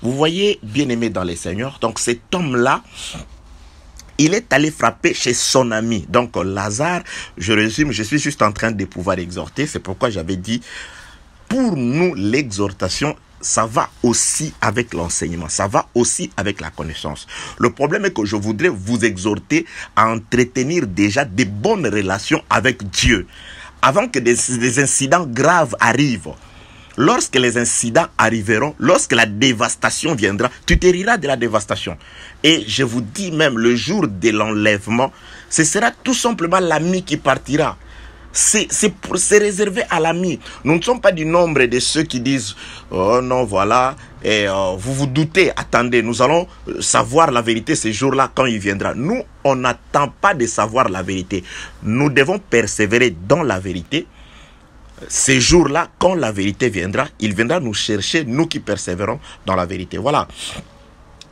Vous voyez, bien-aimé dans les seigneurs, donc cet homme-là, il est allé frapper chez son ami. Donc euh, Lazare, je résume, je suis juste en train de pouvoir exhorter. C'est pourquoi j'avais dit, pour nous, l'exhortation, ça va aussi avec l'enseignement, ça va aussi avec la connaissance. Le problème est que je voudrais vous exhorter à entretenir déjà des bonnes relations avec Dieu avant que des, des incidents graves arrivent lorsque les incidents arriveront, lorsque la dévastation viendra, tu te riras de la dévastation. Et je vous dis même, le jour de l'enlèvement, ce sera tout simplement l'ami qui partira. C'est réservé à l'ami. Nous ne sommes pas du nombre de ceux qui disent Oh non, voilà, et euh, vous vous doutez, attendez, nous allons euh, savoir la vérité ce jour-là quand il viendra. Nous, on n'attend pas de savoir la vérité. Nous devons persévérer dans la vérité ces jours-là, quand la vérité viendra, il viendra nous chercher, nous qui persévérons dans la vérité. Voilà.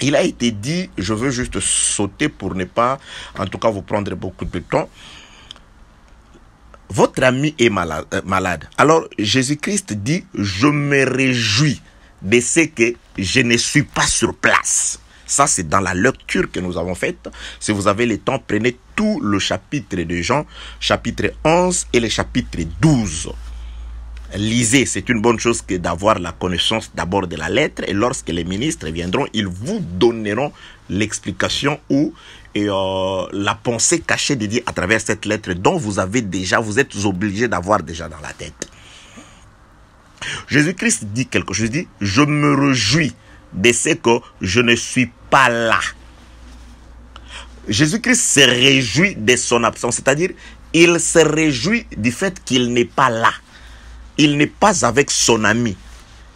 Il a été dit, je veux juste sauter pour ne pas, en tout cas, vous prendre beaucoup de temps. Votre ami est euh, malade. Alors, Jésus-Christ dit, je me réjouis de ce que je ne suis pas sur place. Ça, c'est dans la lecture que nous avons faite. Si vous avez le temps, prenez tout le chapitre de Jean, chapitre 11 et le chapitre 12 lisez, c'est une bonne chose que d'avoir la connaissance d'abord de la lettre et lorsque les ministres viendront, ils vous donneront l'explication ou et, euh, la pensée cachée dire à travers cette lettre dont vous avez déjà, vous êtes obligé d'avoir déjà dans la tête. Jésus-Christ dit quelque chose, dit, je me réjouis de ce que je ne suis pas là. Jésus-Christ se réjouit de son absence, c'est-à-dire il se réjouit du fait qu'il n'est pas là il n'est pas avec son ami.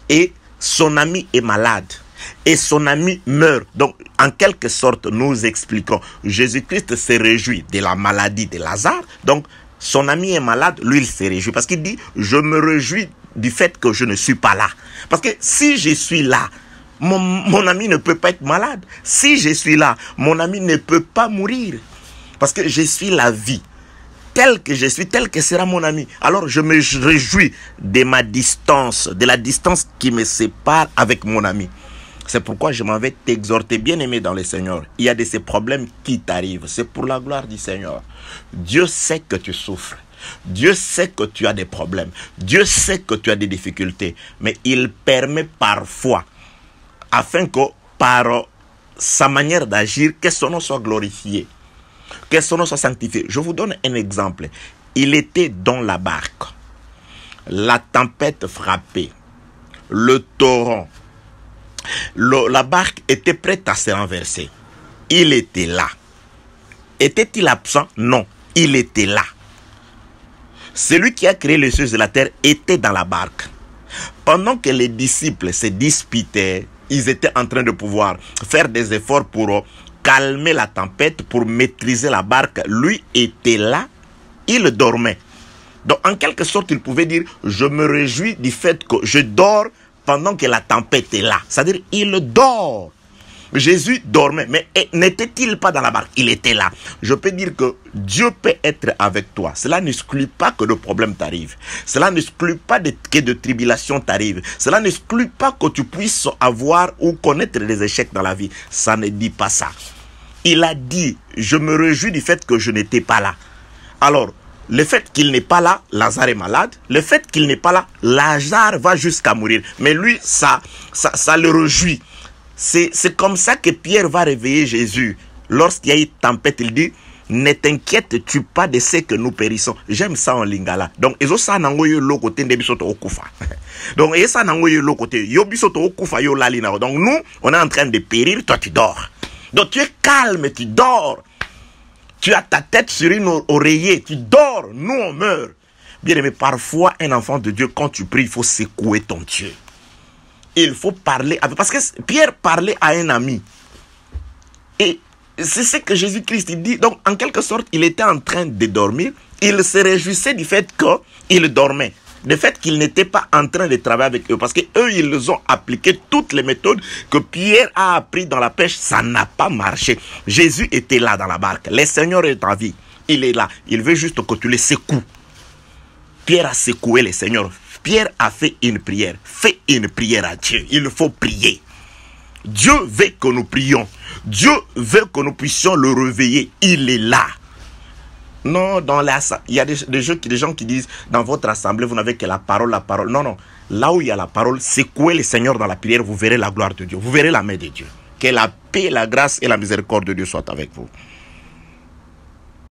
Et son ami est malade. Et son ami meurt. Donc, en quelque sorte, nous expliquons. Jésus-Christ se réjouit de la maladie de Lazare. Donc, son ami est malade, lui, il se réjouit. Parce qu'il dit, je me réjouis du fait que je ne suis pas là. Parce que si je suis là, mon, mon, ami ne peut pas être malade. Si je suis là, mon ami ne peut pas mourir. Parce que je suis la vie tel que je suis, tel que sera mon ami. Alors je me réjouis de ma distance, de la distance qui me sépare avec mon ami. C'est pourquoi je m'en vais t'exhorter, bien-aimé dans le Seigneur. Il y a de ces problèmes qui t'arrivent. C'est pour la gloire du Seigneur. Dieu sait que tu souffres. Dieu sait que tu as des problèmes. Dieu sait que tu as des difficultés. Mais il permet parfois, afin que par sa manière d'agir, que son nom soit glorifié que son nom soit sanctifié. Je vous donne un exemple. Il était dans la barque. La tempête frappait. Le torrent. la barque était prête à se renverser. Il était là. Était-il absent Non, il était là. Celui qui a créé les cieux de la terre était dans la barque. Pendant que les disciples se disputaient, ils étaient en train de pouvoir faire des efforts pour calmer la tempête, pour maîtriser la barque. Lui était là, il dormait. Donc en quelque sorte, il pouvait dire, je me réjouis du fait que je dors pendant que la tempête est là. C'est-à-dire, il dort. Jésus dormait, mais n'était-il pas dans la barque Il était là. Je peux dire que Dieu peut être avec toi. Cela n'exclut pas que de problèmes t'arrivent. Cela n'exclut pas que de tribulations t'arrivent. Cela n'exclut pas que tu puisses avoir ou connaître des échecs dans la vie. Ça ne dit pas ça. Il a dit, je me réjouis du fait que je n'étais pas là. Alors, le fait qu'il n'est pas là, Lazare est malade. Le fait qu'il n'est pas là, Lazare va jusqu'à mourir. Mais lui, ça, ça, ça le réjouit. C'est comme ça que Pierre va réveiller Jésus. Lorsqu'il y a une tempête, il dit, ne t'inquiète-tu pas de ce que nous périssons. J'aime ça en lingala. Donc, Donc, Donc, nous, on est en train de périr, toi tu dors. Donc, tu es calme, tu dors. Tu as ta tête sur une oreiller, tu dors. Nous, on meurt. Bien aimé, parfois, un enfant de Dieu, quand tu pries, il faut secouer ton Dieu il faut parler avec. Parce que Pierre parlait à un ami. Et c'est ce que Jésus-Christ dit. Donc, en quelque sorte, il était en train de dormir. Il se réjouissait du fait qu'il dormait. Du fait qu'il n'était pas en train de travailler avec eux. Parce que eux, ils ont appliqué toutes les méthodes que Pierre a appris dans la pêche. Ça n'a pas marché. Jésus était là dans la barque. Le Seigneur est en vie. Il est là. Il veut juste que tu les secoues. Pierre a secoué le Seigneur Pierre a fait une prière. Fais une prière à Dieu. Il faut prier. Dieu veut que nous prions. Dieu veut que nous puissions le réveiller. Il est là. Non, dans la, il y a des, gens, des gens qui disent dans votre assemblée, vous n'avez que la parole, la parole. Non, non. Là où il y a la parole, secouez le Seigneur dans la prière, vous verrez la gloire de Dieu. Vous verrez la main de Dieu. Que la paix, la grâce et la miséricorde de Dieu soient avec vous.